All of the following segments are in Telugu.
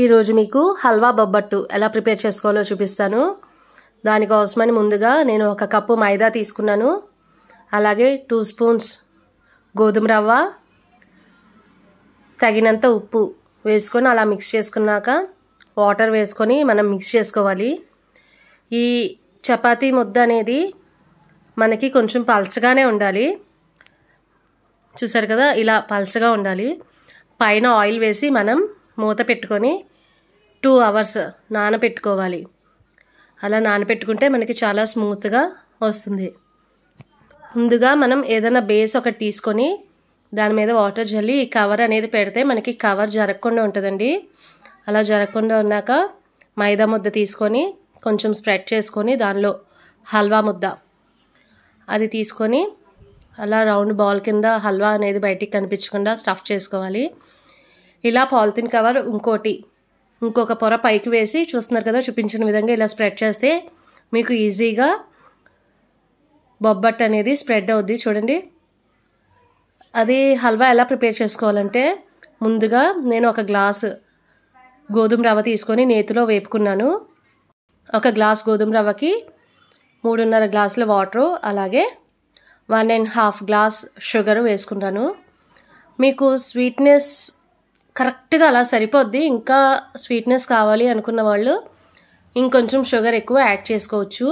ఈరోజు మీకు హల్వా బొబ్బట్టు ఎలా ప్రిపేర్ చేసుకోవాలో చూపిస్తాను దానికోసమని ముందుగా నేను ఒక కప్పు మైదా తీసుకున్నాను అలాగే టూ స్పూన్స్ గోధుమ రవ్వ తగినంత ఉప్పు వేసుకొని అలా మిక్స్ చేసుకున్నాక వాటర్ వేసుకొని మనం మిక్స్ చేసుకోవాలి ఈ చపాతీ ముద్ద అనేది మనకి కొంచెం పలచగానే ఉండాలి చూసారు కదా ఇలా పలచగా ఉండాలి పైన ఆయిల్ వేసి మనం మూత పెట్టుకొని టూ అవర్స్ నానబెట్టుకోవాలి అలా నానబెట్టుకుంటే మనకి చాలా స్మూత్గా వస్తుంది ముందుగా మనం ఏదైనా బేస్ ఒకటి తీసుకొని దాని మీద వాటర్ చల్లి కవర్ అనేది పెడితే మనకి కవర్ జరగకుండా ఉంటుందండి అలా జరగకుండా ఉన్నాక మైదా ముద్ద తీసుకొని కొంచెం స్ప్రెడ్ చేసుకొని దానిలో హల్వా ముద్ద అది తీసుకొని అలా రౌండ్ బాల్ కింద హల్వా అనేది బయటికి కనిపించకుండా స్టఫ్ చేసుకోవాలి ఇలా పాలిథిన్ కవర్ ఇంకోటి ఇంకొక పొర పైకి వేసి చూస్తున్నారు కదా చూపించిన విధంగా ఇలా స్ప్రెడ్ చేస్తే మీకు ఈజీగా బొబ్బట్ అనేది స్ప్రెడ్ అవుద్ది చూడండి అది హల్వా ఎలా ప్రిపేర్ చేసుకోవాలంటే ముందుగా నేను ఒక గ్లాస్ గోధుమ రవ్వ తీసుకొని నేతిలో వేపుకున్నాను ఒక గ్లాస్ గోధుమ రవ్వకి మూడున్నర గ్లాసుల వాటరు అలాగే one and half glass sugar వేసుకుంటాను మీకు స్వీట్నెస్ కరెక్ట్గా అలా సరిపోద్ది ఇంకా స్వీట్నెస్ కావాలి అనుకున్న వాళ్ళు ఇంకొంచెం షుగర్ ఎక్కువ యాడ్ చేసుకోవచ్చు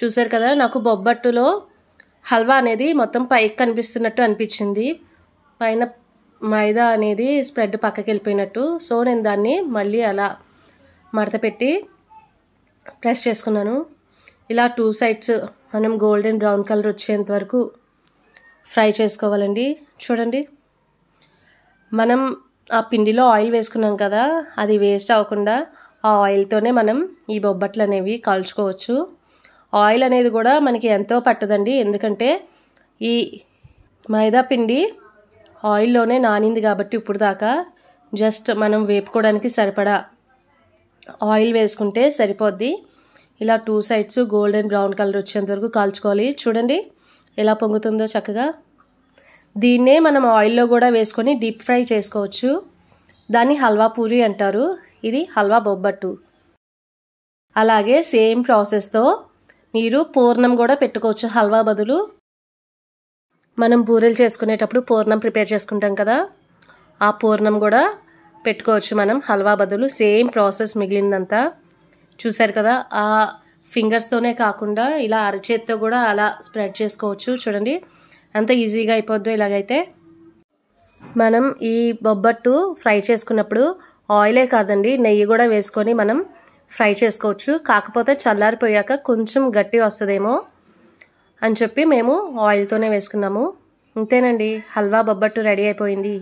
చూసారు కదా నాకు బొబ్బట్టులో హల్వా అనేది మొత్తం పైకి కనిపిస్తున్నట్టు అనిపించింది పైన మైదా అనేది స్ప్రెడ్ పక్కకి వెళ్ళిపోయినట్టు సో నేను దాన్ని మళ్ళీ అలా మడత పెట్టి ప్రెస్ చేసుకున్నాను ఇలా టూ సైడ్స్ మనం గోల్డెన్ బ్రౌన్ కలర్ వచ్చేంత వరకు ఫ్రై చేసుకోవాలండి చూడండి మనం ఆ పిండిలో ఆయిల్ వేసుకున్నాం కదా అది వేస్ట్ అవ్వకుండా ఆ ఆయిల్తోనే మనం ఈ బొబ్బట్లు అనేవి కాల్చుకోవచ్చు ఆయిల్ అనేది కూడా మనకి ఎంతో పట్టదండి ఎందుకంటే ఈ మైదా పిండి ఆయిల్లోనే నానింది కాబట్టి ఇప్పుడు దాకా జస్ట్ మనం వేపుకోవడానికి సరిపడా ఆయిల్ వేసుకుంటే సరిపోద్ది ఇలా two sides golden brown colour వచ్చేంత వరకు కాల్చుకోవాలి చూడండి ఎలా పొంగుతుందో చక్కగా దీన్నే మనం ఆయిల్లో కూడా వేసుకొని డీప్ ఫ్రై చేసుకోవచ్చు దాన్ని హల్వా పూరి అంటారు ఇది హల్వా బొబ్బట్టు అలాగే సేమ్ ప్రాసెస్తో మీరు పూర్ణం కూడా పెట్టుకోవచ్చు హల్వా బదులు మనం బూరెలు చేసుకునేటప్పుడు పూర్ణం ప్రిపేర్ చేసుకుంటాం కదా ఆ పూర్ణం కూడా పెట్టుకోవచ్చు మనం హల్వా బదులు సేమ్ ప్రాసెస్ మిగిలిందంతా చూసారు కదా ఆ ఫింగర్స్తోనే కాకుండా ఇలా అరచేత్తో కూడా అలా స్ప్రెడ్ చేసుకోవచ్చు చూడండి అంత ఈజీగా అయిపోద్దు ఇలాగైతే మనం ఈ బొబ్బట్టు ఫ్రై చేసుకున్నప్పుడు ఆయిలే కాదండి నెయ్యి కూడా వేసుకొని మనం ఫ్రై చేసుకోవచ్చు కాకపోతే చల్లారిపోయాక కొంచెం గట్టి వస్తుందేమో అని చెప్పి మేము ఆయిల్తోనే వేసుకున్నాము అంతేనండి హల్వా బొబ్బట్టు రెడీ అయిపోయింది